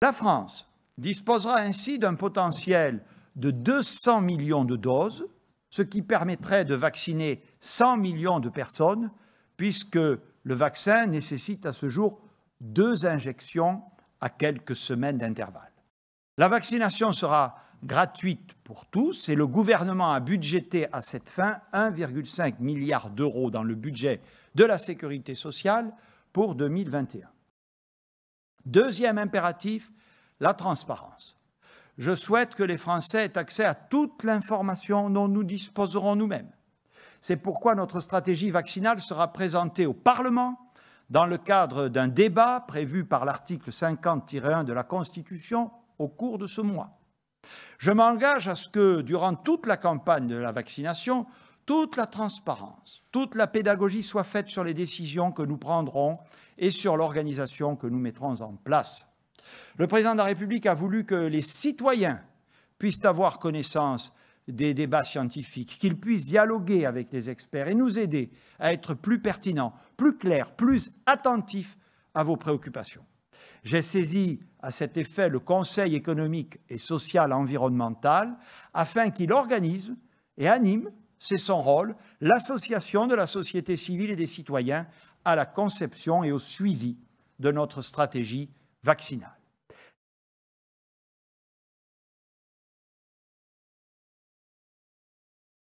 La France disposera ainsi d'un potentiel de 200 millions de doses, ce qui permettrait de vacciner 100 millions de personnes, puisque le vaccin nécessite à ce jour deux injections à quelques semaines d'intervalle. La vaccination sera gratuite pour tous et le gouvernement a budgété à cette fin 1,5 milliard d'euros dans le budget de la sécurité sociale pour 2021. Deuxième impératif, la transparence. Je souhaite que les Français aient accès à toute l'information dont nous disposerons nous-mêmes. C'est pourquoi notre stratégie vaccinale sera présentée au Parlement dans le cadre d'un débat prévu par l'article 50-1 de la Constitution au cours de ce mois. Je m'engage à ce que, durant toute la campagne de la vaccination, toute la transparence, toute la pédagogie soit faite sur les décisions que nous prendrons et sur l'organisation que nous mettrons en place. Le président de la République a voulu que les citoyens puissent avoir connaissance des débats scientifiques, qu'ils puissent dialoguer avec les experts et nous aider à être plus pertinents, plus clairs, plus attentifs à vos préoccupations. J'ai saisi à cet effet le Conseil économique et social environnemental afin qu'il organise et anime c'est son rôle, l'association de la société civile et des citoyens à la conception et au suivi de notre stratégie vaccinale.